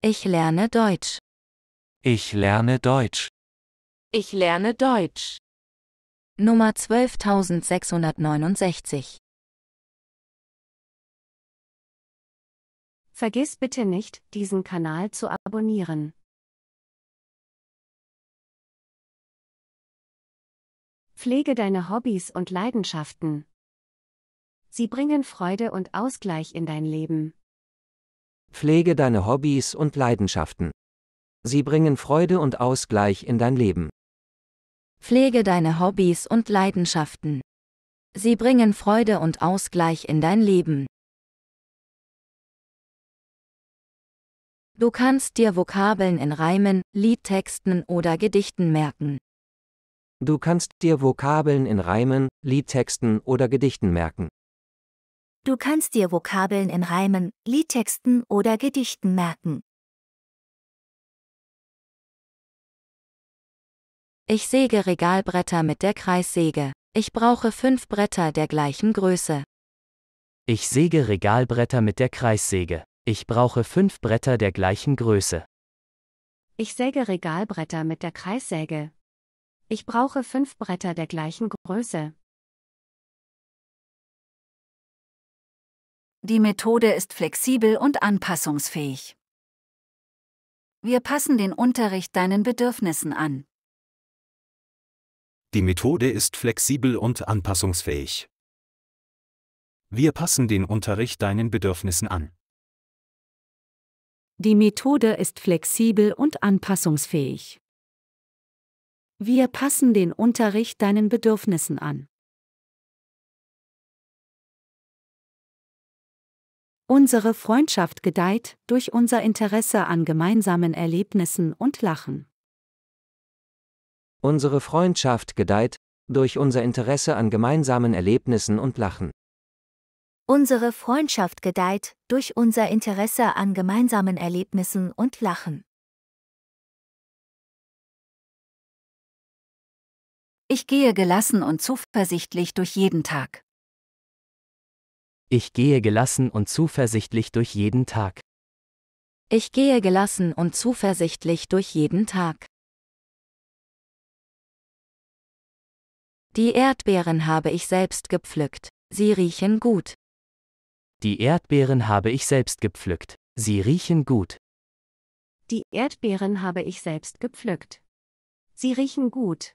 Ich lerne Deutsch. Ich lerne Deutsch. Ich lerne Deutsch. Nummer 12669. Vergiss bitte nicht, diesen Kanal zu abonnieren. Pflege deine Hobbys und Leidenschaften. Sie bringen Freude und Ausgleich in dein Leben. Pflege deine Hobbys und Leidenschaften. Sie bringen Freude und Ausgleich in dein Leben. Pflege deine Hobbys und Leidenschaften. Sie bringen Freude und Ausgleich in dein Leben. Du kannst dir Vokabeln in Reimen, Liedtexten oder Gedichten merken. Du kannst dir Vokabeln in Reimen, Liedtexten oder Gedichten merken. Du kannst dir Vokabeln in Reimen, Liedtexten oder Gedichten merken. Ich säge Regalbretter mit der Kreissäge. Ich brauche fünf Bretter der gleichen Größe. Ich säge Regalbretter mit der Kreissäge. Ich brauche fünf Bretter der gleichen Größe. Ich säge Regalbretter mit der Kreissäge. Ich brauche fünf Bretter der gleichen Größe. Die Methode ist flexibel und anpassungsfähig. Wir passen den Unterricht deinen Bedürfnissen an. Die Methode ist flexibel und anpassungsfähig. Wir passen den Unterricht deinen Bedürfnissen an. Die Methode ist flexibel und anpassungsfähig. Wir passen den Unterricht deinen Bedürfnissen an. Unsere Freundschaft gedeiht durch unser Interesse an gemeinsamen Erlebnissen und Lachen. Unsere Freundschaft gedeiht durch unser Interesse an gemeinsamen Erlebnissen und Lachen. Unsere Freundschaft gedeiht durch unser Interesse an gemeinsamen Erlebnissen und Lachen. Ich gehe gelassen und zuversichtlich durch jeden Tag. Ich gehe gelassen und zuversichtlich durch jeden Tag. Ich gehe gelassen und zuversichtlich durch jeden Tag. Die Erdbeeren habe ich selbst gepflückt, sie riechen gut. Die Erdbeeren habe ich selbst gepflückt, sie riechen gut. Die Erdbeeren habe ich selbst gepflückt. Sie riechen gut.